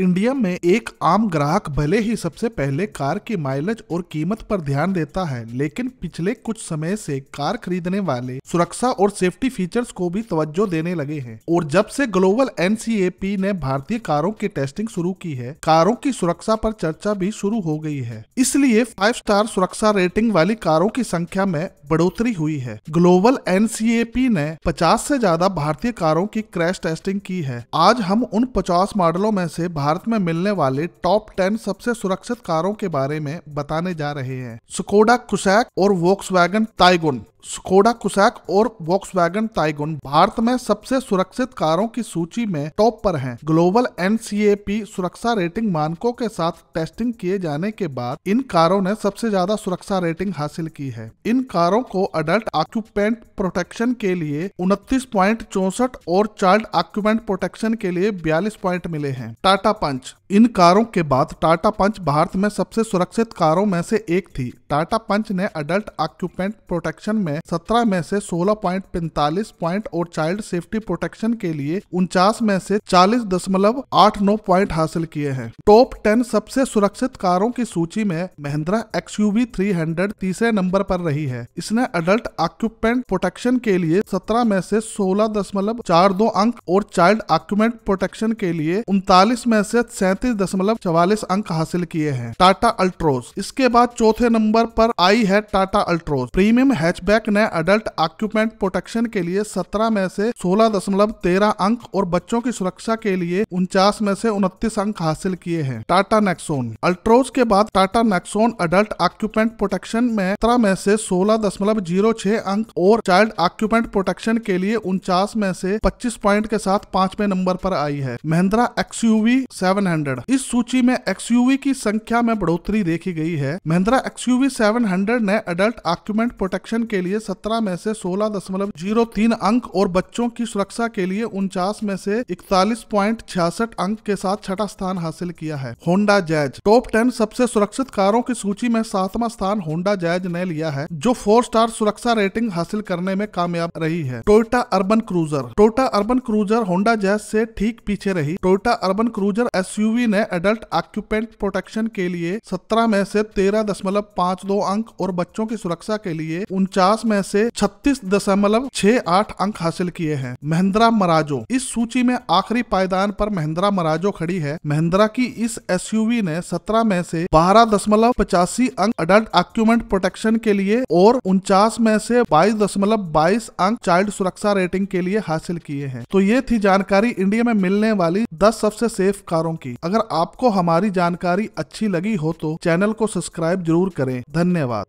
India में एक आम ग्राहक भले ही सबसे पहले कार की माइलेज और कीमत पर ध्यान देता है लेकिन पिछले कुछ समय से कार खरीदने वाले सुरक्षा और सेफ्टी फीचर्स को भी तवज्जो देने लगे हैं और जब से ग्लोबल एनसीएपी ने भारतीय कारों की टेस्टिंग शुरू की है कारों की सुरक्षा पर चर्चा भी शुरू हो गई है इसलिए फाइव स्टार सुरक्षा रेटिंग वाली कारों की संख्या में बढ़ोतरी हुई है ग्लोबल एन ने पचास से ज्यादा भारतीय कारों की क्रैश टेस्टिंग की है आज हम उन पचास मॉडलों में से भारत भारत में मिलने वाले टॉप टेन सबसे सुरक्षित कारों के बारे में बताने जा रहे हैं स्कोडा कुशैक और वैगन ताइगुन स्कोडा कुसैक और वॉक्स टाइगुन भारत में सबसे सुरक्षित कारों की सूची में टॉप पर हैं। ग्लोबल एन सुरक्षा रेटिंग मानकों के साथ टेस्टिंग किए जाने के बाद इन कारों ने सबसे ज्यादा सुरक्षा रेटिंग हासिल की है इन कारों को अडल्ट ऑक्यूपेंट प्रोटेक्शन के लिए उनतीस प्वाइंट चौसठ और चाइल्ड ऑक्यूपेंट प्रोटेक्शन के लिए बयालीस प्वाइंट मिले हैं टाटा पंच इन कारों के बाद टाटा पंच भारत में सबसे सुरक्षित कारों में से एक थी टाटा पंच ने अडल्ट ऑक्यूपेंट प्रोटेक्शन में 17 में से 16.45 पॉइंट पैंतालीस पॉइंट और चाइल्ड सेफ्टी प्रोटेक्शन के लिए उनचास में से नौ प्वाइंट हासिल किए हैं टॉप 10 सबसे सुरक्षित कारों की सूची में महिंद्रा एक्स यू तीसरे नंबर पर रही है इसने अडल्ट ऑक्यूपेंट प्रोटेक्शन के लिए 17 में से दो अंक और चाइल्ड ऑक्यूमेंट प्रोटेक्शन के लिए उनतालीस में से सैतीस अंक हासिल किए हैं टाटा अल्ट्रोज इसके बाद चौथे नंबर पर आई है टाटा अल्ट्रोज प्रीमियम हैचबैक कैक ने अडल्ट ऑक्यूपेंट प्रोटेक्शन के लिए 17 में से तेरह अंक और बच्चों की सुरक्षा के लिए उनचास में से उनतीस अंक हासिल किए हैं टाटा नेक्सोन अल्ट्रोज के बाद Tata Nexon adult occupant protection में सत्रह में से छह अंक और चाइल्ड ऑक्यूपेंट प्रोटेक्शन के लिए उनचास में से पच्चीस पॉइंट के साथ पांचवे नंबर पर आई है महिंद्रा एक्सयूवी हंड्रेड इस सूची में एक्सयूवी की संख्या में बढ़ोतरी देखी गई है महिंद्रा एक्सयूवी हंड्रेड ने अडल्ट ऑक्यूमेंट प्रोटेक्शन के लिए लिए 17 में से सोलह दशमलव जीरो तीन अंक और बच्चों की सुरक्षा के लिए उनचास में से इकतालीस प्वाइंट छियासठ अंक के साथ छठा स्थान हासिल किया है होंडा जैज टॉप टेन सबसे सुरक्षित कारों की सूची में सातवां स्थान होंडा जैज ने लिया है जो फोर स्टार सुरक्षा रेटिंग हासिल करने में कामयाब रही है Toyota Urban Cruiser Toyota Urban Cruiser Honda Jazz से ठीक पीछे रही टोयटा अर्बन क्रूजर एस ने एडल्ट ऑक्यूपेंट प्रोटेक्शन के लिए सत्रह में से दो अंक और बच्चों की सुरक्षा के लिए उनचास पचास में से छत्तीस दशमलव छह आठ अंक हासिल किए हैं महिंद्रा मराजो इस सूची में आखिरी पायदान पर महिंद्रा मराजो खड़ी है महिंद्रा की इस एसयूवी ने सत्रह में से बारह दशमलव पचासी अंक अडल्ट आक्यूमेंट प्रोटेक्शन के लिए और उनचास में से बाईस दशमलव बाईस अंक चाइल्ड सुरक्षा रेटिंग के लिए हासिल किए हैं तो ये थी जानकारी इंडिया में मिलने वाली दस सबसे सेफ कारों की अगर आपको हमारी जानकारी अच्छी लगी हो तो चैनल को सब्सक्राइब जरूर करें धन्यवाद